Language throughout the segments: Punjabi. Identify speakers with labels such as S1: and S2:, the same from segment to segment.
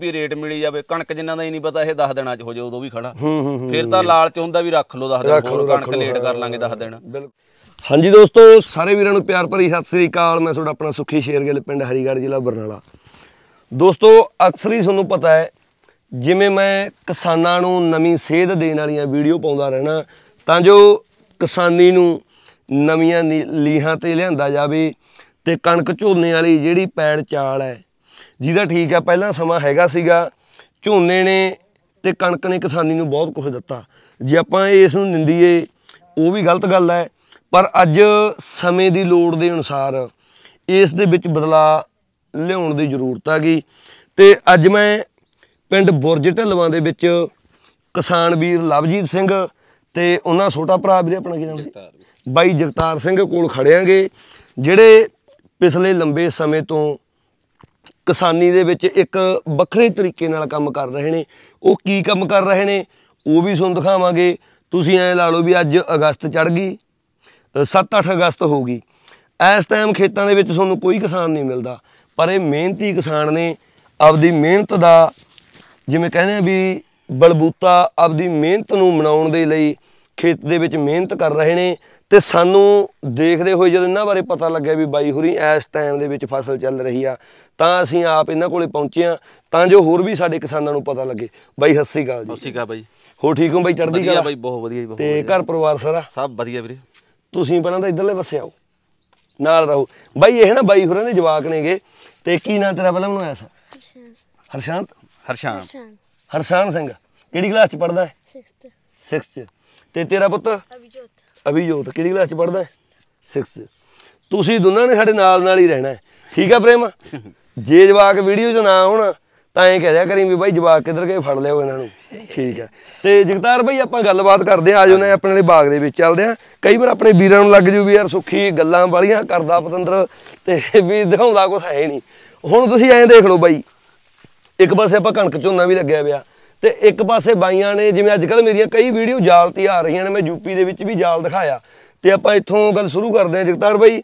S1: ਵੀ ਰੇਟ ਮਿਲੀ ਜਾਵੇ ਕਣਕ ਜਿੰਨਾ ਦਾ ਹੀ ਨਹੀਂ ਪਤਾ ਇਹ ਦੱਸ ਦਿਨਾਂ ਚ ਹੋ ਜਾਏ ਉਦੋਂ ਵੀ ਖੜਾ
S2: ਫਿਰ ਤਾਂ
S1: ਲਾਲਚ ਹੁੰਦਾ ਵੀ ਰੱਖ ਲਓ ਦੱਸ ਦਿਨ ਹੋਰ ਕਣਕ ਲੇਟ ਕਰ ਲਾਂਗੇ ਦੱਸ ਦਿਨ
S2: ਹਾਂਜੀ ਦੋਸਤੋ ਸਾਰੇ ਵੀਰਾਂ ਨੂੰ ਪਿਆਰ ਭਰੀ ਸਤਿ ਸ੍ਰੀ ਅਕਾਲ ਮੈਂ ਤੁਹਾਡਾ ਆਪਣਾ ਸੁਖੀ ਸ਼ੇਰਗਿੱਲ ਪਿੰਡ ਹਰੀਗੜ੍ਹ ਜ਼ਿਲ੍ਹਾ ਬਰਨਾਲਾ ਦੋਸਤੋ ਅਕਸਰ ਹੀ ਤੁਹਾਨੂੰ ਪਤਾ ਹੈ ਜਿਵੇਂ ਮੈਂ ਕਿਸਾਨਾਂ ਨੂੰ ਨਵੀਂ ਸੇਧ ਦੇਣ ਵਾਲੀਆਂ ਵੀਡੀਓ ਪਾਉਂਦਾ ਰਹਿਣਾ ਤਾਂ ਜੋ ਕਿਸਾਨੀ ਨੂੰ ਨਵੀਆਂ ਲੀਹਾਂ ਤੇ ਲਿਆਂਦਾ ਜਾਵੇ ਤੇ ਕਣਕ ਝੋਨੇ ਵਾਲੀ ਜਿਹੜੀ ਪੈੜ ਚਾਲ ਹੈ ਜਿਹਦਾ ਠੀਕ ਆ ਪਹਿਲਾਂ ਸਮਾਂ ਹੈਗਾ ਸੀਗਾ ਝੋਨੇ ਨੇ ਤੇ ਕਣਕ ਨੇ ਕਿਸਾਨੀ ਨੂੰ ਬਹੁਤ ਕੁਝ ਦਿੱਤਾ ਜੇ ਆਪਾਂ ਇਸ ਨੂੰ ਨਿੰਦੀਏ ਉਹ ਵੀ ਗਲਤ ਗੱਲ ਹੈ ਪਰ ਅੱਜ ਸਮੇਂ ਦੀ ਲੋੜ ਦੇ ਅਨੁਸਾਰ ਇਸ ਦੇ ਵਿੱਚ ਬਦਲਾ ਲਿਆਉਣ ਦੀ ਜ਼ਰੂਰਤ ਆ ਗਈ ਤੇ ਅੱਜ ਮੈਂ ਪਿੰਡ ਬੁਰਜ ਢਲਵਾਂ ਦੇ ਵਿੱਚ ਕਿਸਾਨ ਵੀਰ ਲਵਜੀਤ ਸਿੰਘ ਤੇ ਉਹਨਾਂ ਛੋਟਾ ਭਰਾ ਵੀ ਆਪਣਾ ਕੀ ਨਾਮ ਬਾਈ ਜਗਤਾਰ ਸਿੰਘ ਕੋਲ ਖੜਿਆਂਗੇ ਜਿਹੜੇ ਪਿਛਲੇ ਲੰਬੇ ਸਮੇਂ ਤੋਂ ਕਿਸਾਨੀ ਦੇ ਵਿੱਚ ਇੱਕ ਵੱਖਰੇ ਤਰੀਕੇ ਨਾਲ ਕੰਮ ਕਰ ਰਹੇ ਨੇ ਉਹ ਕੀ ਕੰਮ ਕਰ ਰਹੇ ਨੇ ਉਹ ਵੀ ਤੁਹਾਨੂੰ ਦਿਖਾਵਾਂਗੇ ਤੁਸੀਂ ਐ ਲਾ ਲਓ ਵੀ ਅੱਜ ਅਗਸਤ ਚੜ ਗਈ 7-8 ਅਗਸਤ ਹੋ ਗਈ ਇਸ ਟਾਈਮ ਖੇਤਾਂ ਦੇ ਵਿੱਚ ਤੁਹਾਨੂੰ ਕੋਈ ਕਿਸਾਨ ਨਹੀਂ ਮਿਲਦਾ ਪਰ ਇਹ ਮਿਹਨਤੀ ਕਿਸਾਨ ਨੇ ਆਪਦੀ ਮਿਹਨਤ ਦਾ ਜਿਵੇਂ ਕਹਿੰਦੇ ਆ ਵੀ ਬਲਬੂਤਾ ਆਪਦੀ ਮਿਹਨਤ ਨੂੰ ਮਨਾਉਣ ਦੇ ਲਈ ਖੇਤ ਦੇ ਵਿੱਚ ਮਿਹਨਤ ਕਰ ਰਹੇ ਨੇ ਤੇ ਸਾਨੂੰ ਦੇਖਦੇ ਹੋਏ ਜਦੋਂ ਇਹਨਾਂ ਬਾਰੇ ਪਤਾ ਲੱਗਿਆ ਵੀ ਬਾਈ ਹੋਰੀ ਇਸ ਟਾਈਮ ਦੇ ਵਿੱਚ ਫਸਲ ਚੱਲ ਰਹੀ ਆ ਤਾਂ ਅਸੀਂ ਆਪ ਇਹਨਾਂ ਕੋਲੇ ਪਹੁੰਚੇ ਆ ਤਾਂ ਜੋ ਹੋਰ ਵੀ ਸਾਡੇ ਕਿਸਾਨਾਂ ਨੂੰ ਪਤਾ ਲੱਗੇ ਬਾਈ ਹੱਸੀ ਗਾਲ ਜੀ ਸਤਿ ਸ੍ਰੀ ਬਾਈ ਹੋ ਠੀਕ ਹੋ ਬਾਈ ਚੜ੍ਹਦੀ ਕਲਾ ਬਾਈ
S1: ਬਹੁਤ ਵਧੀਆ ਜੀ ਬਹੁਤ ਤੇ
S2: ਘਰ ਪਰਿਵਾਰ ਸਾਰਾ ਸਭ ਵਧੀਆ ਵੀਰੇ ਤੁਸੀਂ ਪਹਿਲਾਂ ਤਾਂ ਇਧਰਲੇ ਪਾਸੇ ਆਓ ਨਾਲ ਰਹੋ ਬਾਈ ਇਹ ਨਾ ਬਾਈ ਹੋਰਾਂ ਦੇ ਜਵਾਕ ਨੇਗੇ ਤੇ ਕੀ ਨਾਂ ਤੇਰਾ ਨੂੰ ਬਣਾਇਆ ਸਾ ਹਰਸ਼ਾਂਤ ਹਰਸ਼ਾਂਤ ਹਰਸ਼ਾਂਤ ਸਿੰਘ ਕਿਹੜੀ ਕਲਾਸ ਚ ਪੜਦਾ ਹੈ 6th 6th ਤੇ ਤੇਰਾ ਪੁੱਤ ਅਭਿਜੋਤ ਅਭਿਜੋਤ ਕਿਹੜੀ ਕਲਾਸ ਚ ਪੜਦਾ ਹੈ 6 ਤੁਸੀਂ ਦੋਨਾਂ ਨੇ ਸਾਡੇ ਨਾਲ ਨਾਲ ਹੀ ਰਹਿਣਾ ਹੈ ਠੀਕ ਆ ਪ੍ਰੇਮ ਜੇ ਜਵਾਕ ਵੀਡੀਓ 'ਚ ਨਾ ਹੋਣ ਤਾਂ ਐਂ ਕਹਿ ਦਿਆ ਕਰੀ ਵੀ ਬਾਈ ਜਵਾਕ ਕਿੱਧਰ ਗਏ ਫੜ ਲਿਓ ਇਹਨਾਂ ਨੂੰ ਠੀਕ ਆ ਤੇ ਜਗਤਾਰ ਭਾਈ ਆਪਾਂ ਗੱਲਬਾਤ ਕਰਦੇ ਆ ਆਜੋ ਨੇ ਆਪਣੇ ਲਈ ਬਾਗ ਦੇ ਵਿੱਚ ਚੱਲਦੇ ਆ ਕਈ ਵਾਰ ਆਪਣੇ ਵੀਰਾਂ ਨੂੰ ਲੱਗ ਜੂ ਵੀ ਯਾਰ ਸੁਖੀ ਗੱਲਾਂ ਵਾਲੀਆਂ ਕਰਦਾ ਪਤੰਦਰ ਤੇ ਵੀ ਦਿਖਾਉਂਦਾ ਕੁਝ ਹੈ ਨਹੀਂ ਹੁਣ ਤੁਸੀਂ ਐਂ ਦੇਖ ਲਓ ਬਾਈ ਇੱਕ ਪਾਸੇ ਆਪਾਂ ਕਣਕ ਝੋਨਾ ਵੀ ਲੱਗਿਆ ਪਿਆ ਤੇ ਇੱਕ ਪਾਸੇ ਬਾਈਆਂ ਨੇ ਜਿਵੇਂ ਅੱਜ ਕੱਲ ਮੇਰੀਆਂ ਕਈ ਵੀਡੀਓ ਜਾਲ ਤੇ ਆ ਰਹੀਆਂ ਨੇ ਮੈਂ ਯੂਪੀ ਦੇ ਵਿੱਚ ਵੀ ਜਾਲ ਦਿਖਾਇਆ ਤੇ ਆਪਾਂ ਇੱਥੋਂ ਗੱਲ ਸ਼ੁਰੂ ਕਰਦੇ ਹਾਂ ਜਗਤਾਰ ਬਾਈ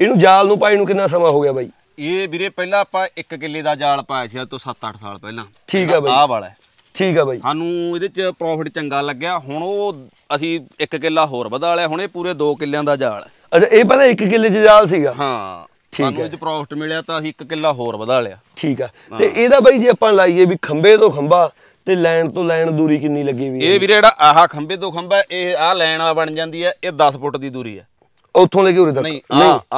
S2: ਇਹਨੂੰ ਜਾਲ ਨੂੰ ਪਾਈ ਨੂੰ ਕਿੰਨਾ ਸਮਾਂ ਹੋ ਗਿਆ ਬਾਈ
S1: ਇਹ ਵੀਰੇ ਪਹਿਲਾਂ ਆਪਾਂ 1 ਕਿੱਲੇ ਦਾ ਜਾਲ ਪਾਇਆ ਸੀ ਅੱਜ ਤੋਂ 7-8 ਸਾਲ ਪਹਿਲਾਂ ਠੀਕ ਆ ਬਾਈ ਆਹ ਵਾਲਾ
S2: ਠੀਕ ਆ ਬਾਈ ਸਾਨੂੰ ਇਹਦੇ ਚ ਪ੍ਰੋਫਿਟ
S1: ਚੰਗਾ ਲੱਗਿਆ ਹੁਣ ਉਹ ਅਸੀਂ 1 ਕਿੱਲਾ ਹੋਰ ਵਧਾ ਲਿਆ ਹੁਣ ਇਹ ਪੂਰੇ 2 ਕਿੱਲਿਆਂ ਦਾ ਜਾਲ
S2: ਅੱਛਾ ਇਹ ਪਹਿਲਾਂ 1 ਕਿੱਲੇ ਚ ਜਾਲ ਸੀਗਾ ਹਾਂ ਠੀਕ ਹੈ ਜੇ
S1: ਪ੍ਰੋਫਿਟ ਮਿਲਿਆ ਤਾਂ ਅਸੀਂ 1 ਕਿੱਲਾ ਹੋਰ ਵਧਾ ਲਿਆ
S2: ਠੀਕ ਆ ਤੇ ਇਹਦਾ ਬਾਈ ਜੇ ਆਪਾਂ ਲਾਈਏ ਵੀ ਖੰਬੇ ਤੋਂ ਖੰਬਾ ਤੇ ਲਾਈਨ ਤੋਂ ਲਾਈਨ ਦੂਰੀ ਕਿੰਨੀ ਲੱਗੀ ਵੀ ਇਹ
S1: ਵੀਰੇ ਜਿਹੜਾ ਆਹ ਖੰਬੇ ਤੋਂ ਖੰਬਾ ਇਹ ਆ ਲਾਈਨ ਆ ਬਣ ਜਾਂਦੀ ਹੈ ਇਹ 10 ਫੁੱਟ ਦੀ ਦੂਰੀ ਹੈ
S2: ਉੱਥੋਂ ਲੈ ਕੇ ਉਰੇ ਤੱਕ ਨਹੀਂ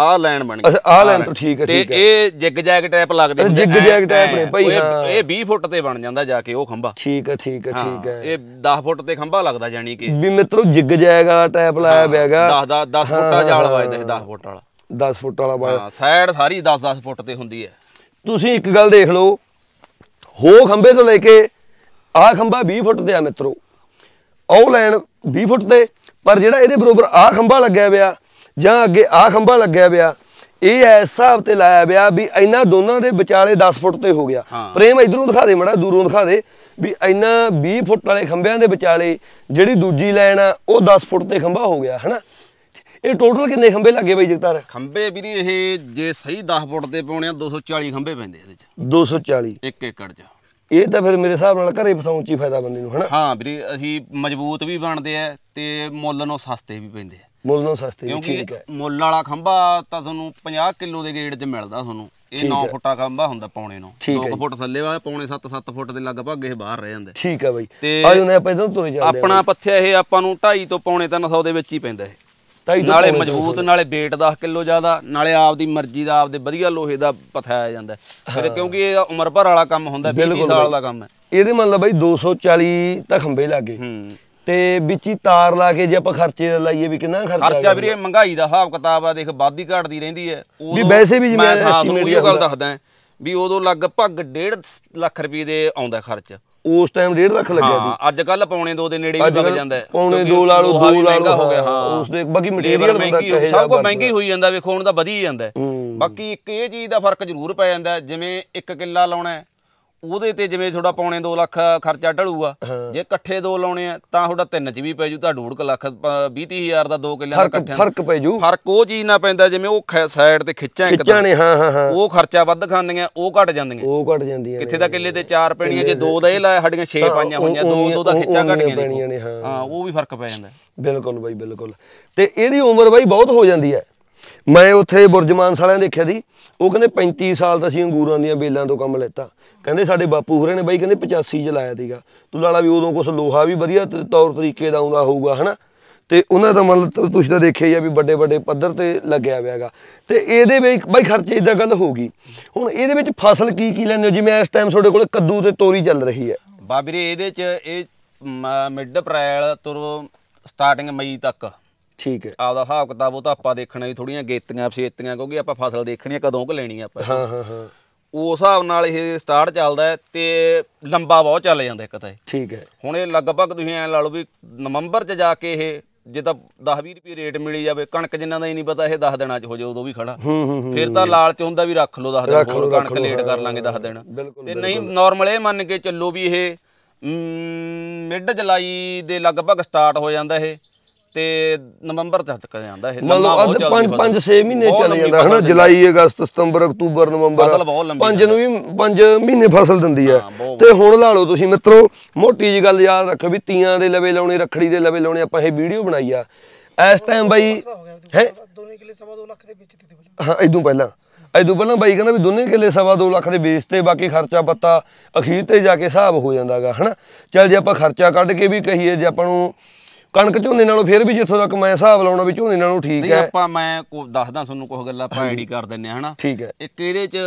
S1: ਆਹ ਲਾਈਨ ਬਣ ਗਈ ਅੱਛਾ ਆ ਲਾਈਨ ਤਾਂ ਠੀਕ ਹੈ ਠੀਕ ਹੈ ਤੇ ਇਹ ਜਿਗ ਜੈਗ ਟਾਈਪ ਲੱਗਦੇ ਹੁੰਦੇ ਜਿਗ ਜੈਗ ਟਾਈਪ ਨੇ ਭਾਈ ਹਾਂ ਇਹ 20 ਫੁੱਟ
S2: ਤੇ ਬਣ ਜਾਂਦਾ ਜਾ ਕੇ ਉਹ ਖੰਭਾ ਠੀਕ ਹੈ ਠੀਕ ਹੈ ਠੀਕ ਹੈ
S1: ਇਹ 10 ਫੁੱਟ ਤੇ ਖੰਭਾ ਲੱਗਦਾ ਜਾਨੀ ਕਿ ਵੀ ਮਿੱਤਰੋ
S2: ਜਿਗ ਜੈਗ ਵਾਲਾ ਟਾਈਪ ਲਾਇਆ ਪਿਆਗਾ 10 10 10 ਫੁੱਟਾ ਜਾਲ ਵੱਜਦਾ 10 ਫੁੱਟ ਵਾਲਾ 10 ਫੁੱਟ ਵਾਲਾ ਹਾਂ
S1: ਸਾਈਡ ਸਾਰੀ 10 10 ਫੁੱਟ ਤੇ ਹੁੰਦੀ ਹੈ
S2: ਤੁਸੀਂ ਇੱਕ ਗੱਲ ਦੇਖ ਲਓ ਹੋ ਖੰਬੇ ਤੋਂ ਲੈ ਕੇ ਆ ਖੰਭਾ 20 ਫੁੱਟ ਤੇ ਆ ਮਿੱਤਰੋ ਆਉ ਲਾਈਨ 20 ਫੁੱਟ ਤੇ ਪਰ ਜਿਹੜਾ ਇਹਦੇ ਬਰੋਬਰ ਆ ਖੰਭਾ ਲੱਗਿਆ ਪਿਆ ਜਾਂ ਅੱਗੇ ਆ ਖੰਭਾ ਲੱਗਿਆ ਪਿਆ ਇਹ ਐਸ ਹਿਸਾਬ ਤੇ ਲਾਇਆ ਪਿਆ ਵੀ ਇੰਨਾ ਦੋਨਾਂ ਦੇ ਵਿਚਾਲੇ 10 ਫੁੱਟ ਤੇ ਹੋ ਗਿਆ ਪ੍ਰੇਮ ਇਧਰੋਂ ਦਿਖਾ ਦੇ ਮੜਾ ਦੂਰੋਂ ਦਿਖਾ ਦੇ ਵੀ ਇੰਨਾ 20 ਫੁੱਟ ਵਾਲੇ ਖੰਭਿਆਂ ਦੇ ਵਿਚਾਲੇ ਜਿਹੜੀ ਦੂਜੀ ਲਾਈਨ ਆ ਉਹ 10 ਫੁੱਟ ਤੇ ਖੰਭਾ ਹੋ ਗਿਆ ਹਨਾ ਇਹ ਟੋਟਲ ਕਿੰਨੇ ਖੰਭੇ ਲੱਗੇ ਬਾਈ ਜਗਤਾਰ ਖੰਭੇ
S1: ਵੀ ਨਹੀਂ ਇਹ ਜੇ ਸਹੀ 10 ਫੁੱਟ ਤੇ ਪਾਉਣੇ ਆ 240 ਖੰਭੇ ਪੈਂਦੇ ਇਹਦੇ
S2: ਚ 240 ਇੱਕ ਏਕੜ ਚ ਇਹ ਤਾਂ ਫਿਰ ਮੇਰੇ ਹਿਸਾਬ ਨਾਲ ਘਰੇ ਫਸਾਉਣ ਚ ਹੀ ਫਾਇਦਾ ਬੰਦੇ ਨੂੰ ਹਨਾ
S1: ਹਾਂ ਵੀਰੇ ਅਸੀਂ ਮਜ਼ਬੂਤ ਵੀ ਬਣਦੇ ਆ ਤੇ ਮੁੱਲ ਨੂੰ ਸਸਤੇ ਵੀ ਪੈਂਦੇ ਆ ਮੁੱਲ
S2: ਨੂੰ ਸਸਤੇ ਵੀ ਠੀਕ
S1: ਹੈ ਮੁੱਲ ਵਾਲਾ ਖੰਭਾ ਤਾਂ ਤੁਹਾਨੂੰ 50 ਕਿਲੋ ਦੇ ਗੇੜ 'ਚ ਮਿਲਦਾ ਤੁਹਾਨੂੰ ਇਹ 9 ਫੁੱਟਾ ਖੰਭਾ ਹੁੰਦਾ ਪੌਣੇ ਨੂੰ 2 ਫੁੱਟ ਥੱਲੇ ਵਾ ਪੌਣੇ 7 7 ਫੁੱਟ ਦੇ ਲਗਭਗ ਇਹ ਬਾਹਰ ਰਹਿ ਜਾਂਦੇ
S2: ਠੀਕ ਹੈ ਬਾਈ ਆਜੋ ਨੇ ਆਪਾਂ ਇਧਰ ਤੁਰੇ ਜਾਂਦੇ ਆਪਣਾ
S1: ਪੱਥਿਆ ਇਹ ਆਪਾਂ ਨੂੰ 2.5 ਤੋਂ ਪੌਣੇ 300 ਦੇ ਵਿੱਚ ਹੀ ਪੈਂਦਾ ਇਹ ਨਾਲੇ ਮਜ਼ਬੂਤ ਨਾਲੇ weight 10 ਕਿਲੋ ਜ਼ਿਆਦਾ ਨਾਲੇ ਆਪਦੀ ਮਰਜ਼ੀ ਦਾ ਆਪਦੇ ਵਧੀਆ ਲੋਹੇ ਦਾ ਪਥਾਇਆ ਜਾਂਦਾ ਫਿਰ ਕਿਉਂਕਿ ਇਹ ਉਮਰ ਭਰ ਵਾਲਾ ਕੰਮ ਹੁੰਦਾ 20 ਸਾਲ ਦਾ ਕੰਮ ਹੈ
S2: ਇਹਦੇ ਮਤਲਬ ਬਈ 240 ਤਾਂ ਖੰਬੇ ਲੱਗੇ ਤੇ ਵਿੱਚ ਹੀ ਤਾਰ ਲਾ ਕੇ ਜੇ ਆਪਾਂ ਖਰਚੇ ਦਾ ਲਾਈਏ ਵੀ ਕਿੰਨਾ ਖਰਚਾ ਖਰਚਾ ਵੀਰੇ
S1: ਮਹਿੰਗਾਈ ਦਾ ਹਿਸਾਬ ਕਿਤਾਬ ਆ ਦੇਖ ਵਾਧੀ ਘਟਦੀ ਰਹਿੰਦੀ ਹੈ ਵੀ ਵੈਸੇ ਵੀ ਜਿਵੇਂ ਐਸਟੀਮੇਟ ਗੱਲ ਦੱਸਦਾ ਵੀ ਉਦੋਂ ਲਗਭਗ 1.5 ਲੱਖ ਰੁਪਏ ਦੇ ਆਉਂਦਾ ਖਰਚ
S2: ਉਸ ਟਾਈਮ 1.5 ਲੱਖ ਲੱਗਿਆ ਸੀ
S1: ਅੱਜ ਕੱਲ ਪੌਣੇ 2 ਦੇ ਨੇੜੇ ਵੀ ਲੱਗ ਜਾਂਦਾ ਪੌਣੇ 2 ਲਾ ਲੋ 2 ਲਾ ਲੋ ਹੋ ਗਿਆ ਹਾਂ ਉਸ ਦੇ ਬਾਕੀ ਮਟੀਰੀਅਲ ਹੁੰਦਾ ਕਹੇ ਸਭ ਕੁਝ ਮਹਿੰਗੀ ਹੋਈ ਜਾਂਦਾ ਵੇਖੋ ਹੁਣ ਤਾਂ ਵਧੀ ਜਾਂਦਾ ਬਾਕੀ ਇੱਕ ਇਹ ਚੀਜ਼ ਦਾ ਫਰਕ ਜ਼ਰੂਰ ਪੈ ਜਾਂਦਾ ਜਿਵੇਂ 1 ਕਿੱਲਾ ਲਾਉਣਾ ਉਹਦੇ ਤੇ ਜਿਵੇਂ ਤੁਹਾਡਾ ਪੌਣੇ 2 ਲੱਖ ਖਰਚਾ ਢਲੂਗਾ ਜੇ ਇਕੱਠੇ ਦੋ ਲਾਉਣੇ ਆ ਤਾਂ ਤੁਹਾਡਾ ਤਿੰਨ ਚ ਵੀ ਪੈ ਜੂ ਤਾਂ 2.5 ਲੱਖ 20000 ਦਾ 2 ਕਿੱਲਿਆਂ ਦਾ ਇਕੱਠਿਆਂ ਫਰਕ ਪੈ ਜੂ ਫਰਕ ਉਹ ਚੀਜ਼ ਨਾ ਪੈਂਦਾ ਜਿਵੇਂ ਉਹ ਸਾਈਡ ਤੇ ਖਿੱਚਾਂ ਇੱਕ ਤਾਂ ਹਾਂ ਹਾਂ ਹਾਂ ਉਹ ਖਰਚਾ ਵੱਧ ਖਾਂਦੀਆਂ ਉਹ ਘਟ ਜਾਂਦੀਆਂ ਉਹ ਘਟ ਜਾਂਦੀਆਂ ਕਿੱਥੇ ਦਾ ਕਿੱਲੇ ਤੇ 4 ਪੈਣੀਆਂ ਜੇ 2 ਦਾ
S2: ਇਹ ਲਾਇਆ ਸਾਡੀਆਂ 6 ਪਾਈਆਂ ਹੋਈਆਂ 2 2 ਦਾ ਖਿੱਚਾਂ ਘਟ ਗਈਆਂ ਹਾਂ ਉਹ ਵੀ ਫਰਕ ਪੈ ਜਾਂਦਾ ਬਿਲਕੁਲ ਬਾਈ ਬਿਲਕੁਲ ਤੇ ਇਹਦੀ ਉਮਰ ਬਾਈ ਬਹੁਤ ਹੋ ਜਾਂਦੀ ਹੈ ਮੈਂ ਉੱਥੇ ਬੁਰਜਮਾਨ ਸਾਲਿਆਂ ਦੇਖਿਆ ਦੀ ਉਹ ਕਹਿੰਦੇ 35 ਸਾਲ ਤਾਂ ਅਸੀਂ ਅੰਗੂਰਾਂ ਦੀਆਂ ਬੇਲਾਂ ਤੋਂ ਕੰਮ ਲੈਤਾ ਕਹਿੰਦੇ ਸਾਡੇ ਬਾਪੂ ਹੋਰੇ ਨੇ ਬਾਈ ਕਹਿੰਦੇ 85 ਚ ਲਾਇਆ ਸੀਗਾ ਤੂੰ ਲਾਲਾ ਵੀ ਉਦੋਂ ਕੁਝ ਲੋਹਾ ਵੀ ਵਧੀਆ ਤੌਰ ਤਰੀਕੇ ਦਾ ਆਉਂਦਾ ਹੋਊਗਾ ਹਨਾ ਤੇ ਉਹਨਾਂ ਦਾ ਮਤਲਬ ਤੁਸੀਂ ਤਾਂ ਦੇਖਿਆ ਹੀ ਆ ਵੀ ਵੱਡੇ ਵੱਡੇ ਪੱਧਰ ਤੇ ਲੱਗਿਆ ਹੋਇਆਗਾ ਤੇ ਇਹਦੇ ਵਿੱਚ ਬਾਈ ਖਰਚੇ ਇਦਾਂ ਗੱਲ ਹੋ ਗਈ ਹੁਣ ਇਹਦੇ ਵਿੱਚ ਫਸਲ ਕੀ ਕੀ ਲੈਂਦੇ ਹੋ ਜਿਵੇਂ ਇਸ ਟਾਈਮ ਤੁਹਾਡੇ ਕੋਲੇ ਕੱਦੂ ਤੇ ਤੋਰੀ ਚੱਲ ਰਹੀ ਹੈ
S1: ਬਾਬਰੇ ਇਹਦੇ ਚ ਇਹ ਮਿਡ ਅਪ੍ਰੈਲ ਤੋਂ ਸਟਾਰਟਿੰਗ ਮਈ ਤੱਕ
S2: ਠੀਕ ਹੈ ਆਪਦਾ
S1: ਹਿਸਾਬ ਕਿਤਾਬ ਉਹ ਤਾਂ ਆਪਾਂ ਦੇਖਣਾ ਵੀ ਥੋੜੀਆਂ ਗੇਤੀਆਂ ਫਸੇਤੀਆਂ ਕਿਉਂਕਿ ਆਪਾਂ ਫਸਲ ਦੇਖਣੀ ਹੈ ਕਦੋਂ ਕੁ ਲੈਣੀ ਆਪਾਂ ਹਾਂ ਹਾਂ ਹਾਂ ਉਸ ਹਿਸਾਬ ਨਾਲ ਇਹ ਸਟਾਰਟ ਚੱਲਦਾ ਤੇ ਲੰਬਾ ਬਹੁਤ ਚੱਲ ਜਾਂਦਾ ਇੱਕ ਤਾਂ ਠੀਕ ਹੈ ਹੁਣ ਇਹ ਲਗਭਗ ਤੁਸੀਂ ਐ ਲਾ ਲਓ ਵੀ ਨਵੰਬਰ 'ਚ ਜਾ ਕੇ ਇਹ ਜੇ ਤਾਂ 10-20 ਰੁਪਏ ਰੇਟ ਮਿਲੀ ਜਾਵੇ ਕਣਕ ਜਿੰਨਾ ਦਾ ਹੀ ਨਹੀਂ ਪਤਾ ਇਹ 10 ਦਿਨਾਂ 'ਚ ਹੋ ਜਾ ਉਦੋਂ ਵੀ ਖੜਾ ਫਿਰ ਤਾਂ ਲਾਲਚ ਹੁੰਦਾ ਵੀ ਰੱਖ ਲਓ 10 ਦਿਨ ਹੋਰ ਕਣਕ ਲੇਟ ਕਰ ਲਾਂਗੇ 10 ਦਿਨ ਤੇ ਨਹੀਂ ਨਾਰਮਲ ਇਹ ਮੰਨ ਕੇ ਚੱਲੋ ਵੀ ਇਹ ਮਿਡ ਜੁਲਾਈ ਦੇ ਲਗਭਗ ਸਟਾਰਟ ਹੋ ਜਾਂਦਾ ਇਹ ਤੇ ਨਵੰਬਰ ਤੱਕ ਜਾਂਦਾ ਇਹ ਮਤਲਬ 5 6 ਮਹੀਨੇ ਚੱਲ ਜਾਂਦਾ ਹਨਾ ਜੁਲਾਈ
S2: ਅਗਸਤ ਸਤੰਬਰ ਅਕਤੂਬਰ ਨਵੰਬਰ ਪੰਜ ਨੂੰ ਵੀ ਪੰਜ ਮਹੀਨੇ ਫਸਲ ਦਿੰਦੀ ਹੈ ਤੇ ਹੁਣ ਲਾ ਲਓ ਤੁਸੀਂ ਮਿੱਤਰੋ ਮੋਟੀ ਜੀ ਗੱਲ ਯਾਦ ਰੱਖੋ ਵੀ ਤੀਆਂ ਦੇ ਲਵੇ ਲਾਉਣੇ ਰੱਖੜੀ ਦੇ ਲਵੇ ਲਾਉਣੇ ਆਪਾਂ ਇਹ ਵੀਡੀਓ ਬਣਾਈ ਆ ਇਸ ਟਾਈਮ ਬਾਈ ਹੈ ਦੋਨੇ ਕਿਲੇ 2.5 ਲੱਖ ਦੇ ਵਿੱਚ ਦਿੱਤੇ ਹਾਂ ਇਦੋਂ ਪਹਿਲਾਂ ਇਦੋਂ ਪਹਿਲਾਂ ਬਾਈ ਕਹਿੰਦਾ ਵੀ ਦੋਨੇ ਕਿਲੇ ਸਵਾ 2 ਲੱਖ ਦੇ ਵੇਚਤੇ ਬਾਕੀ ਖਰਚਾ ਪੱਤਾ ਅਖੀਰ ਤੇ ਜਾ ਕੇ ਹਿਸਾਬ ਹੋ ਜਾਂਦਾਗਾ ਹਨਾ ਚਲ ਜੇ ਆਪਾਂ ਖਰਚਾ ਕੱਢ ਕੇ ਵੀ ਕਹੀਏ ਜੇ ਆਪਾਂ ਨੂੰ ਕਣਕ ਝੋਨੇ ਨਾਲੋਂ ਫਿਰ ਵੀ ਜਿੱਥੋਂ ਤੱਕ ਮੈਂ ਹਿਸਾਬ ਲਾਉਣਾ ਵੀ ਝੋਨੇ ਨਾਲੋਂ ਠੀਕ ਹੈ ਆਪਾਂ
S1: ਮੈਂ ਕੋ ਦੱਸਦਾ ਤੁਹਾਨੂੰ ਕੁਝ ਗੱਲਾਂ ਆਪਾਂ ਐਡੀ ਕਰ ਦਿੰਨੇ ਆ ਹਨਾ ਠੀਕ ਹੈ ਇੱਕ ਇਹਦੇ ਚ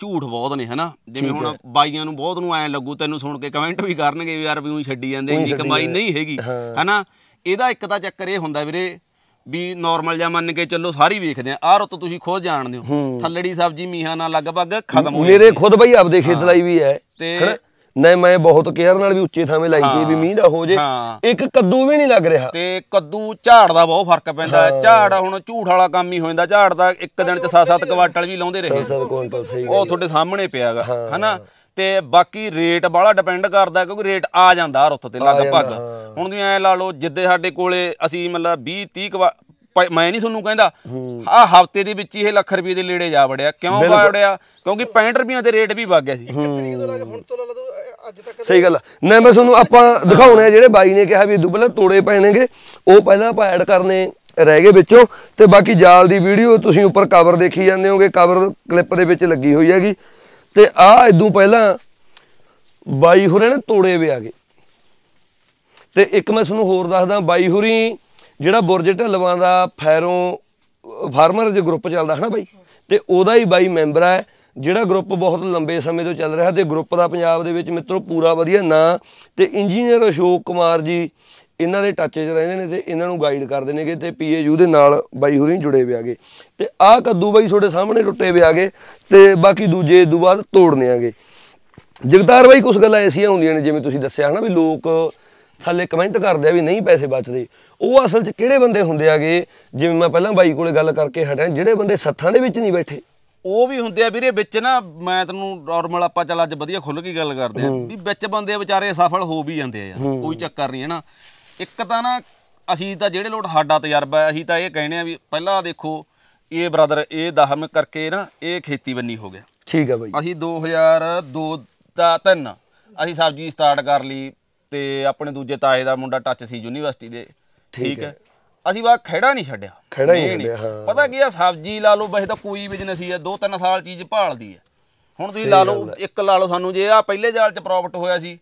S1: ਝੂਠ ਬਹੁਤ ਨੇ ਹਨਾ ਜਿਵੇਂ ਹੁਣ ਬਾਈਆਂ ਨੂੰ ਬਹੁਤ ਨੂੰ ਐ ਲੱਗੂ ਤੈਨੂੰ ਸੁਣ ਕੇ ਕਮੈਂਟ ਵੀ ਕਰਨਗੇ ਯਾਰ ਵੀ ਉਹ ਛੱਡੀ ਜਾਂਦੇ ਇੰਨੀ ਕਮਾਈ ਨਹੀਂ ਹੈਗੀ ਹਨਾ ਇਹਦਾ ਇੱਕ ਤਾਂ ਚੱਕਰ ਇਹ ਹੁੰਦਾ ਵੀਰੇ ਵੀ ਨਾਰਮਲ ਜਾਂ ਮੰਨ ਕੇ ਚੱਲੋ ਸਾਰੀ ਵੇਖਦੇ ਆ ਆਹ ਰੁੱਤ ਤੁਸੀਂ ਖੁਦ
S2: ਜਾਣਦੇ ਹੋ
S1: ਥੱਲੜੀ ਸਬਜ਼ੀ ਮੀਹਾਂ ਨਾਲ ਲਗਭਗ
S2: ਖਤਮ ਹੋ ਗਈ ਮੇਰੇ ਖੁਦ ਬਈ ਆਪਦੇ ਖੇਤ ਲਈ ਵੀ ਹੈ ਤੇ ਨਹੀਂ ਮੈਂ ਬਹੁਤ ਕੇਅਰ ਨਾਲ ਵੀ ਉੱਚੇ ਥਾਵੇਂ ਲਾਈ ਗਈ ਵੀ ਮੀਂਹ ਦਾ ਹੋ ਜੇ ਇੱਕ ਕੱਦੂ ਵੀ ਨਹੀਂ ਲੱਗ ਰਿਹਾ
S1: ਤੇ ਕੱਦੂ ਝਾੜ ਦਾ ਬਹੁਤ ਫਰਕ ਪੈਂਦਾ ਝਾੜ ਹੁਣ ਝੂਠ ਵਾਲਾ ਕੰਮ ਹੀ ਜਾਂਦਾ ਝਾੜ ਦਾ ਇੱਕ ਦਿਨ ਚ 7-7 ਕੁਆਟਲ ਵੀ ਲਾਉਂਦੇ ਰਹੇ 7-7 ਕੁਆਟਲ ਸਹੀ ਉਹ ਤੁਹਾਡੇ ਸਾਹਮਣੇ ਪਿਆਗਾ ਹਨਾ ਤੇ ਬਾਕੀ ਰੇਟ ਬਾਲਾ ਡਿਪੈਂਡ ਕਰਦਾ ਕਿਉਂਕਿ ਰੇਟ ਆ ਜਾਂਦਾ ਰੁੱਤ ਤੇ ਲਗਭਗ ਹੁਣ ਵੀ ਐ ਲਾ ਲਓ ਜਿੱਦੇ ਸਾਡੇ ਕੋਲੇ ਅਸੀਂ ਮਤਲਬ 20 30 ਮੈਂ ਨਹੀਂ ਤੁਹਾਨੂੰ ਕਹਿੰਦਾ ਆ ਹਫਤੇ ਦੇ ਵਿੱਚ ਇਹ ਲੱਖ ਰੁਪਏ ਦੇ ਲੇੜੇ ਜਾ ਵੜਿਆ ਕਿਉਂ ਵੜਿਆ ਕਿਉਂਕਿ 65 ਰੁਪਏ ਦੇ ਰੇਟ ਵੀ ਵਗ ਗਿਆ ਸੀ ਹੁਣ ਤੋਂ ਲਾ ਲਓ
S2: ਸਹੀ ਗੱਲ ਨਾ ਮੈਂ ਤੁਹਾਨੂੰ ਆਪਾਂ ਦਿਖਾਉਣੇ ਜਿਹੜੇ ਬਾਈ ਨੇ ਕਿਹਾ ਵੀ ਦੁਬਲੇ ਤੋੜੇ ਪੈਣਗੇ ਉਹ ਪਹਿਲਾਂ ਆਪਾਂ ਐਡ ਕਰਨੇ ਰਹਿ ਗਏ ਵਿੱਚੋਂ ਤੇ ਬਾਕੀ ਜਾਲ ਦੀ ਵੀਡੀਓ ਤੁਸੀਂ ਉੱਪਰ ਕਵਰ ਦੇਖੀ ਜਾਂਦੇ ਹੋਗੇ ਕਵਰ ਕਲਿੱਪ ਦੇ ਵਿੱਚ ਲੱਗੀ ਹੋਈ ਹੈਗੀ ਤੇ ਆ ਇਦੋਂ ਪਹਿਲਾਂ ਬਾਈ ਹੋਰੇ ਨੇ ਤੋੜੇ ਵੇ ਆਗੇ ਤੇ ਇੱਕ ਮੈਂ ਤੁਹਾਨੂੰ ਹੋਰ ਦੱਸਦਾ ਬਾਈ ਹੋਰੀ ਜਿਹੜਾ ਬੁਰਜ ਢਲਵਾਂ ਦਾ ਫੈਰੋਂ ਫਾਰਮਰ ਦੇ ਗਰੁੱਪ ਚੱਲਦਾ ਹਨਾ ਬਾਈ ਤੇ ਉਹਦਾ ਹੀ ਬਾਈ ਮੈਂਬਰ ਹੈ ਜਿਹੜਾ ਗਰੁੱਪ ਬਹੁਤ ਲੰਬੇ ਸਮੇਂ ਤੋਂ ਚੱਲ ਰਿਹਾ ਤੇ ਗਰੁੱਪ ਦਾ ਪੰਜਾਬ ਦੇ ਵਿੱਚ ਮਿੱਤਰੋ ਪੂਰਾ ਵਧੀਆ ਨਾਂ ਤੇ ਇੰਜੀਨੀਅਰ ਅਸ਼ੋਕ ਕੁਮਾਰ ਜੀ ਇਹਨਾਂ ਦੇ ਟੱਚ 'ਚ ਰਹਿੰਦੇ ਨੇ ਤੇ ਇਹਨਾਂ ਨੂੰ ਗਾਈਡ ਕਰਦੇ ਨੇਗੇ ਤੇ ਪੀਏਯੂ ਦੇ ਨਾਲ ਬਾਈ ਹੋਰੀ ਜੁੜੇ ਵੇ ਆਗੇ ਤੇ ਆਹ ਕੱਦੂ ਬਾਈ ਤੁਹਾਡੇ ਸਾਹਮਣੇ ਟੁੱਟੇ ਵੇ ਆਗੇ ਤੇ ਬਾਕੀ ਦੂਜੇ ਦੂ ਬਾਅਦ ਤੋੜਨੇ ਆਗੇ ਜਗਤਾਰ ਬਾਈ ਕੁਝ ਗੱਲਾਂ ਐਸੀਆਂ ਹੁੰਦੀਆਂ ਨੇ ਜਿਵੇਂ ਤੁਸੀਂ ਦੱਸਿਆ ਹਨਾ ਵੀ ਲੋਕ ਥੱਲੇ ਕਮੈਂਟ ਕਰਦੇ ਆ ਵੀ ਨਹੀਂ ਪੈਸੇ ਬਚਦੇ ਉਹ ਅਸਲ 'ਚ ਕਿਹੜੇ ਬੰਦੇ ਹੁੰਦੇ ਆਗੇ ਜਿਵੇਂ ਮੈਂ ਪਹਿਲਾਂ ਬਾਈ ਕੋਲੇ ਗੱਲ ਕਰਕੇ ਹਟਿਆ ਜਿਹੜੇ ਬੰਦੇ ਸੱਥਾਂ ਦੇ ਵਿੱਚ ਨਹੀਂ ਬੈਠੇ
S1: ਉਹ ਵੀ ਹੁੰਦੇ ਆ ਵੀਰੇ ਵਿੱਚ ਨਾ ਮੈਂ ਤੈਨੂੰ ਨਾਰਮਲ ਆਪਾਂ ਚੱਲ ਅੱਜ ਵਧੀਆ ਖੁੱਲ ਕੇ ਗੱਲ ਕਰਦੇ ਆ ਵੀ ਵਿੱਚ ਬੰਦੇ ਵਿਚਾਰੇ ਸਫਲ ਹੋ ਵੀ ਜਾਂਦੇ ਆ ਯਾਰ ਕੋਈ ਚੱਕਰ ਨਹੀਂ ਹੈ ਨਾ ਇੱਕ ਤਾਂ ਨਾ ਅਸੀਂ ਤਾਂ ਜਿਹੜੇ ਲੋਟ ਸਾਡਾ ਤਜਰਬਾ ਹੈ ਅਸੀਂ ਤਾਂ ਇਹ ਕਹਿੰਦੇ ਆ ਵੀ ਪਹਿਲਾਂ ਦੇਖੋ ਇਹ ਬ੍ਰਦਰ ਇਹ ਦਹਮ ਕਰਕੇ ਨਾ ਇਹ ਖੇਤੀ ਬੰਨੀ ਹੋ ਗਿਆ ਠੀਕ ਹੈ ਬਾਈ ਅਸੀਂ 2002 ਦਾ 3 ਅਸੀਂ ਸਬਜ਼ੀ ਸਟਾਰਟ ਕਰ ਲਈ ਤੇ ਆਪਣੇ ਦੂਜੇ ਤਾਏ ਦਾ ਮੁੰਡਾ ਟੱਚ ਸੀ ਯੂਨੀਵਰਸਿਟੀ ਦੇ ਠੀਕ ਹੈ ਅਸੀਂ ਬਾ ਖੜਾ ਨਹੀਂ ਛੱਡਿਆ ਖੜਾ ਹੀ ਛੱਡਿਆ ਹਾਂ ਪਤਾ ਕੀ ਆ ਸਬਜ਼ੀ ਲਾ ਲਓ ਵੈਸੇ ਤਾਂ ਕੋਈ ਬਿਜ਼ਨਸ ਹੀ ਆ ਦੋ ਤਿੰਨ ਸਾਲ ਚੀਜ਼ ਭਾਲਦੀ ਆ ਹੁਣ ਤੁਸੀਂ ਲਾ ਲਓ ਇੱਕ ਲਾ ਲਓ ਸਾਨੂੰ ਜੇ ਆ ਪਹਿਲੇ ਜਾਲ 'ਚ ਪ੍ਰੋਫਿਟ ਹੋਇਆ ਸੀ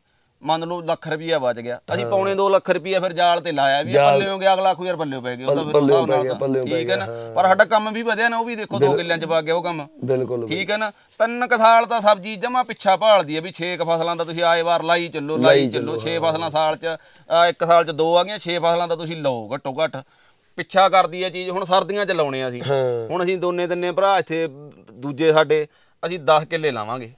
S1: ਮੰਨ ਲਓ ਲੱਖ ਰੁਪਇਆ ਬਚ ਗਿਆ ਅਸੀਂ ਪੌਣੇ 2 ਲੱਖ ਰੁਪਇਆ ਫਿਰ ਜਾਲ ਤੇ ਲਾਇਆ ਵੀ ਹੋ ਗਿਆ ਅਗਲਾ ਯਾਰ ਪੱਲੇ ਪੈ ਗਿਆ ਉਹਦਾ ਫਿਰ ਉਹਦਾ ਗਿਆ ਠੀਕ ਹੈ ਨਾ ਪਰ ਸਾਡਾ ਕੰਮ ਵੀ ਵਧਿਆ ਨਾ ਉਹ ਵੀ ਦੇਖੋ 2 ਕਿੱਲਿਆਂ ਚ ਪਾ ਗਿਆ ਉਹ ਕੰਮ
S2: ਬਿਲਕੁਲ ਠੀਕ ਹੈ ਨਾ
S1: ਤਿੰਨ ਕਸਾਲ ਤਾਂ ਸਬਜ਼ੀ ਜਮਾ ਪਿੱਛਾ ਭਾਲਦੀ ਹੈ ਵੀ 6 ਫਸਲਾਂ ਦਾ ਤੁਸੀਂ ਆਏ ਵਾਰ ਲਾਈ ਚੱਲੋ ਲਾਈ ਚੱਲੋ 6 ਫਸਲਾਂ ਸਾਲ ਚ ਇੱਕ ਸਾਲ ਚ ਦੋ ਆ ਗਈਆਂ 6 ਫਸਲਾਂ ਦਾ ਤੁਸੀਂ ਲਓ ਘੱਟੋ ਘੱਟ ਪਿੱਛਾ ਕਰਦੀ ਹੈ ਚੀਜ਼ ਹੁਣ ਸਰਦੀਆਂ ਚ ਲਾਉਣੇ ਆ ਅਸੀਂ ਹੁਣ ਅਸੀਂ ਦੋਨੇ ਤਿੰਨੇ ਭਰਾ ਇੱਥੇ ਦੂਜੇ ਸਾਡੇ ਅਸੀਂ 10 ਕਿੱਲੇ ਲਾਵਾਂਗੇ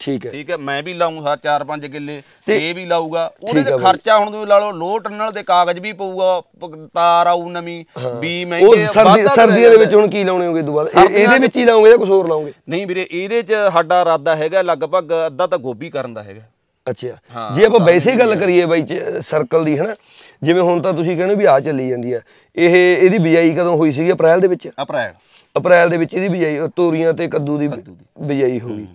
S1: ਠੀਕ ਹੈ ਠੀਕ ਹੈ ਮੈਂ ਵੀ ਲਾਉਂਗਾ 4-5 ਕਿੱਲੇ ਇਹ ਵੀ ਲਾਊਗਾ ਉਹਦੇ ਤੇ ਖਰਚਾ ਹੁਣ ਤੁਸੀਂ ਲਾ ਲਓ ਲੋ ਟਨਲ ਦੇ ਕਾਗਜ਼ ਵੀ ਪਊਗਾ ਤਾਰ ਆਊ ਨਵੀਂ ਵੀ ਉਹ ਸਰਦੀਆਂ ਦੇ ਵਿੱਚ
S2: ਹੁਣ ਕੀ ਲਾਉਣੇ ਹੋਗੇ ਦੁਬਾਰਾ ਇਹਦੇ ਵਿੱਚ ਹੀ ਲਾਉਂਗੇ ਜਾਂ ਕੁਝ ਹੋਰ ਲਾਉਂਗੇ
S1: ਨਹੀਂ ਵੀਰੇ ਇਹਦੇ 'ਚ ਸਾਡਾ ਇਰਾਦਾ ਹੈਗਾ ਲਗਭਗ ਅੱਧਾ ਤਾਂ ਗੋਭੀ ਕਰਨ ਦਾ ਹੈਗਾ
S2: ਅੱਛਾ ਜੇ ਆਪਾਂ ਵੈਸੇ ਗੱਲ ਕਰੀਏ ਬਾਈ ਸਰਕਲ ਦੀ ਹਨਾ ਜਿਵੇਂ ਹੁਣ ਤਾਂ ਤੁਸੀਂ ਕਹਿੰਦੇ ਵੀ ਆ ਚੱਲੀ ਜਾਂਦੀ ਆ ਇਹ ਇਹਦੀ ਬਿਜਾਈ ਕਦੋਂ ਹੋਈ ਸੀਗੀ ਅਪ੍ਰੈਲ ਦੇ ਵਿੱਚ ਅਪ੍ਰੈਲ ਅਪ੍ਰੈਲ ਦੇ ਵਿੱਚ ਇਹਦੀ ਬਿਜਾਈ ਤੋਰੀਆਂ ਤੇ ਕੱਦੂ ਦੀ ਬਿਜਾਈ ਹੋ ਗਈ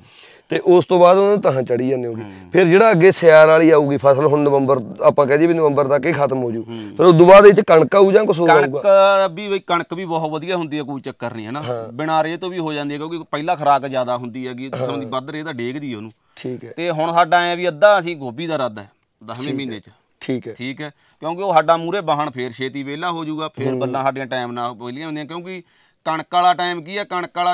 S2: ਤੇ ਉਸ ਤੋਂ ਬਾਅਦ ਉਹਨਾਂ ਤਾਂ ਚੜੀ ਜਾਂਦੇ ਹੋਗੇ ਫਿਰ ਜਿਹੜਾ ਅੱਗੇ ਸਿਆਰ ਵਾਲੀ ਆਊਗੀ ਫਸਲ ਹੁਣ ਨਵੰਬਰ ਆਪਾਂ ਕਹਦੇ ਵੀ ਨਵੰਬਰ ਤੱਕ ਹੀ ਖਤਮ ਹੋ ਜੂ ਫਿਰ ਉਸ ਤੋਂ ਬਾਅਦ ਇਹ ਚ ਕਣਕ ਆਊ ਜਾਂ ਕੁਝ ਹੋਰ ਆਊਗਾ
S1: ਕਣਕ ਵੀ ਬਈ ਕਣਕ ਵੀ ਬਹੁਤ ਵਧੀਆ ਹੁੰਦੀ ਹੈ ਕੋਈ ਚੱਕਰ ਨਹੀਂ ਹੈ ਨਾ ਬਿਨਾਂ ਰੇ ਤੋਂ ਵੀ ਹੋ ਜਾਂਦੀ ਹੈ ਕਿਉਂਕਿ ਪਹਿਲਾ ਖਰਾਕ ਜ਼ਿਆਦਾ ਹੁੰਦੀ ਹੈਗੀ ਜਿਸੋਂ ਦੀ ਵੱਧ ਰੇ ਤਾਂ ਡੇਗਦੀ ਉਹਨੂੰ ਠੀਕ ਹੈ ਤੇ ਹੁਣ ਸਾਡਾ ਐ ਵੀ ਅੱਧਾ ਅਸੀਂ ਗੋਭੀ ਦਾ ਰੱਦ ਹੈ 10ਵੇਂ ਮਹੀਨੇ ਚ ਠੀਕ ਹੈ ਠੀਕ ਹੈ ਕਿਉਂਕਿ ਉਹ ਸਾਡਾ ਮੂਰੇ ਬਾਹਣ ਫੇਰ ਛੇਤੀ ਵੇਲਾ ਹੋ ਜਾਊਗਾ ਫੇਰ ਬੱਲਾਂ ਸਾਡੀਆਂ ਟਾਈਮ ਨਾਲ ਪਹਿਲੀਆਂ ਹੁੰਦੀਆਂ ਕਿਉਂਕਿ ਕਣਕ ਵਾਲਾ ਟਾਈਮ ਕੀ ਆ ਕਣਕ ਵਾਲਾ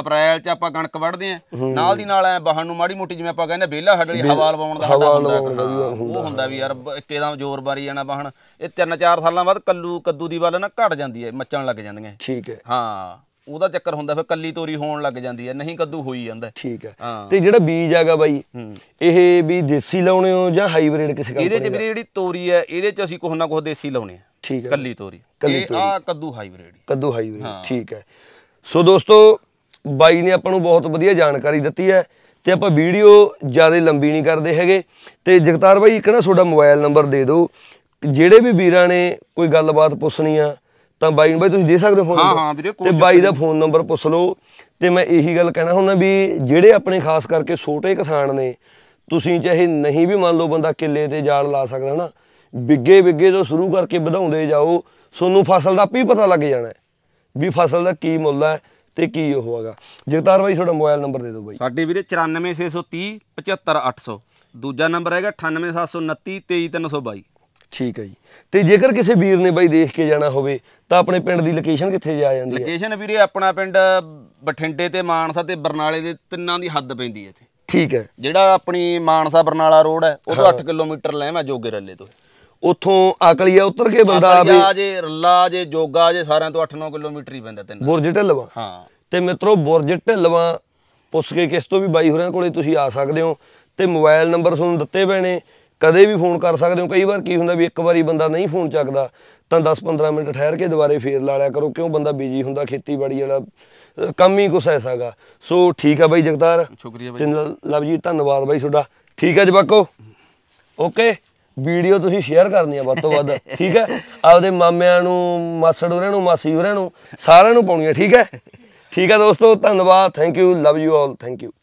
S1: ਅਪ੍ਰੈਲ ਚ ਆਪਾਂ ਕਣਕ ਵੱਢਦੇ ਆ ਨਾਲ ਦੀ ਨਾਲ ਐ ਬਾਹਣ ਨੂੰ ਮਾੜੀ ਮੋਟੀ ਜਿਵੇਂ ਆਪਾਂ ਕਹਿੰਦੇ ਬੇਲਾ ਹੜਲੀ ਹਵਾ ਲਵਾਉਣ ਦਾ ਹੁੰਦਾ ਉਹ ਹੁੰਦਾ ਵੀ ਯਾਰ ਇੱਕੇ ਦਾ ਜ਼ੋਰ ਬਾਰੀ ਜਾਣਾ ਬਹਣ ਇਹ ਤਿੰਨ ਚਾਰ ਸਾਲਾਂ ਬਾਅਦ ਕੱਲੂ ਕੱਦੂ ਦੀ ਵੱਲ ਨਾ ਘਟ ਜਾਂਦੀ ਐ ਮੱਚਣ ਲੱਗ ਜਾਂਦੀਆਂ ਠੀਕ ਹੈ ਹਾਂ ਉਹਦਾ ਚੱਕਰ ਹੁੰਦਾ ਫਿਰ ਕੱਲੀ ਤੋਰੀ ਹੋਣ ਲੱਗ ਜਾਂਦੀ ਹੈ ਨਹੀਂ ਕੱਦੂ ਹੋਈ ਜਾਂਦਾ ਠੀਕ ਹੈ ਤੇ ਜਿਹੜਾ
S2: ਬੀਜ ਹੈਗਾ ਬਾਈ ਇਹ ਵੀ ਦੇਸੀ ਲਾਉਣੇ ਹੋ ਜਾਂ ਹਾਈਬ੍ਰਿਡ ਕਿਸੇ ਕੰਪਨੀ ਦਾ ਇਹਦੇ ਚ ਵੀ
S1: ਜਿਹੜੀ ਤੋਰੀ ਹੈ ਇਹਦੇ ਚ ਅਸੀਂ ਕੁਝ ਨਾ ਕੁਝ ਦੇਸੀ ਲਾਉਣੇ ਆ
S2: ਠੀਕ ਹੈ ਕੱਲੀ ਤੋਰੀ ਇਹ ਆ ਕੱਦੂ ਹਾਈਬ੍ਰਿਡ ਕੱਦੂ ਹਾਈਬ੍ਰਿਡ ਠੀਕ ਹੈ ਸੋ ਦੋਸਤੋ ਬਾਈ ਨੇ ਆਪਾਂ ਨੂੰ ਬਹੁਤ ਵਧੀਆ ਜਾਣਕਾਰੀ ਦਿੱਤੀ ਹੈ ਤੇ ਆਪਾਂ ਵੀਡੀਓ ਜਿਆਦਾ ਲੰਬੀ ਨਹੀਂ ਕਰਦੇ ਹੈਗੇ ਤੇ ਜਗਤਾਰ ਬਾਈ ਇੱਕ ਨਾ ਤੁਹਾਡਾ ਮੋਬਾਈਲ ਨੰਬਰ ਦੇ ਦਿਓ ਜਿਹੜੇ ਵੀ ਵੀਰਾਂ ਨੇ ਕੋਈ ਗੱਲਬਾਤ ਪੁੱਛਣੀ ਆ ਤਾਂ ਬਾਈ ਨੂੰ ਬਾਈ ਤੁਸੀਂ ਦੇ ਸਕਦੇ ਹੋ ਫੋਨ ਹਾਂ ਹਾਂ ਵੀਰੇ ਤੇ ਬਾਈ ਦਾ ਫੋਨ ਨੰਬਰ ਪੁੱਛ ਲਓ ਤੇ ਮੈਂ ਇਹੀ ਗੱਲ ਕਹਿਣਾ ਹੁੰਦਾ ਵੀ ਜਿਹੜੇ ਆਪਣੇ ਖਾਸ ਕਰਕੇ ਛੋਟੇ ਕਿਸਾਨ ਨੇ ਤੁਸੀਂ ਚਾਹੇ ਨਹੀਂ ਵੀ ਮੰਨ ਲਓ ਬੰਦਾ ਕਿੱਲੇ ਤੇ ਜਾਲ ਲਾ ਸਕਦਾ ਹਨਾ ਬਿੱਗੇ ਬਿੱਗੇ ਤੋਂ ਸ਼ੁਰੂ ਕਰਕੇ ਵਧਾਉਂਦੇ ਜਾਓ ਤੁਹਾਨੂੰ ਫਸਲ ਦਾ ਵੀ ਪਤਾ ਲੱਗ ਜਾਣਾ ਵੀ ਫਸਲ ਦਾ ਕੀ ਮੁੱਲ ਹੈ ਤੇ ਕੀ ਉਹ ਹੈਗਾ ਜਗਤਾਰ ਬਾਈ ਤੁਹਾਡਾ ਮੋਬਾਈਲ ਨੰਬਰ ਦੇ ਦਿਓ ਬਾਈ
S1: ਸਾਡੇ ਵੀਰੇ 94630 75800 ਦੂਜਾ ਨੰਬਰ ਹੈਗਾ 98729 23322
S2: ਠੀਕ ਹੈ ਜੀ ਤੇ ਜੇਕਰ ਕਿਸੇ ਵੀਰ ਨੇ ਬਾਈ ਦੇਖ ਕੇ ਜਾਣਾ ਹੋਵੇ ਤਾਂ ਆਪਣੇ ਪਿੰਡ ਦੀ ਲੋਕੇਸ਼ਨ ਕਿੱਥੇ ਜਾ ਜਾਂਦੀ ਹੈ ਲੋਕੇਸ਼ਨ ਵੀਰੇ ਆਪਣਾ ਪਿੰਡ
S1: ਬਠਿੰਡੇ ਤੇ ਮਾਨਸਾ ਤੇ ਬਰਨਾਲੇ ਦੇ ਤਿੰਨਾਂ ਦੀ ਹੱਦ ਪੈਂਦੀ ਹੈ ਇੱਥੇ ਠੀਕ ਹੈ ਜਿਹੜਾ ਆਪਣੀ ਮਾਨਸਾ ਬਰਨਾਲਾ ਰੋਡ ਹੈ ਉਹ ਤੋਂ 8 ਕਿਲੋਮੀਟਰ ਲੈਵਾ ਜੋਗੇ ਰੱਲੇ ਤੋਂ
S2: ਉਥੋਂ ਆਕਲੀਆ ਉਤਰ ਕੇ ਬੰਦਾ ਆਵੇ ਆ ਜੇ
S1: ਰੱਲਾ ਜੇ ਜੋਗਾ ਜੇ ਸਾਰਿਆਂ ਤੋਂ 8-9 ਕਿਲੋਮੀਟਰ ਹੀ ਪੈਂਦਾ ਤਿੰਨ ਬੁਰਜ ਢਿੱਲਵਾ
S2: ਹਾਂ ਤੇ ਮਿੱਤਰੋ ਬੁਰਜ ਢਿੱਲਵਾ ਪੁੱਛ ਕੇ ਕਿਸ ਤੋਂ ਵੀ ਬਾਈ ਹੋਰਾਂ ਕੋਲੇ ਤੁਸੀਂ ਆ ਸਕਦੇ ਹੋ ਤੇ ਮੋਬਾਈਲ ਨੰਬਰ ਤੁਹਾਨੂੰ ਦਿੱਤੇ ਪਏ ਨੇ ਕਦੇ ਵੀ ਫੋਨ ਕਰ ਸਕਦੇ ਹੋ ਕਈ ਵਾਰ ਕੀ ਹੁੰਦਾ ਵੀ ਇੱਕ ਵਾਰੀ ਬੰਦਾ ਨਹੀਂ ਫੋਨ ਚੱਕਦਾ ਤਾਂ 10-15 ਮਿੰਟ ਠਹਿਰ ਕੇ ਦੁਬਾਰੇ ਫੇਰ ਲਾ ਲਿਆ ਕਰੋ ਕਿਉਂ ਬੰਦਾ ਬਿਜੀ ਹੁੰਦਾ ਖੇਤੀਬਾੜੀ ਵਾਲਾ ਕੰਮ ਹੀ ਕੁਛ ਐਸਾਗਾ ਸੋ ਠੀਕ ਆ ਬਾਈ ਜਗਤਾਰ ਸ਼ੁਕਰੀਆ ਬਾਈ ਲਵ ਜੀ ਧੰਨਵਾਦ ਬਾਈ ਤੁਹਾਡਾ ਠੀਕ ਆ ਜਵਾਕੋ ਓਕੇ ਵੀਡੀਓ ਤੁਸੀਂ ਸ਼ੇਅਰ ਕਰਨੀ ਆ ਵੱਧ ਤੋਂ ਵੱਧ ਠੀਕ ਹੈ ਆਪਦੇ ਮਾਮਿਆਂ ਨੂੰ ਮਾਸੜ ਹੋਰਾਂ ਨੂੰ ਮਾਸੀ ਹੋਰਾਂ ਨੂੰ ਸਾਰਿਆਂ ਨੂੰ ਪਾਉਣੀ ਆ ਠੀਕ ਹੈ ਠੀਕ ਹੈ ਦੋਸਤੋ ਧੰਨਵਾਦ thank you love you all thank you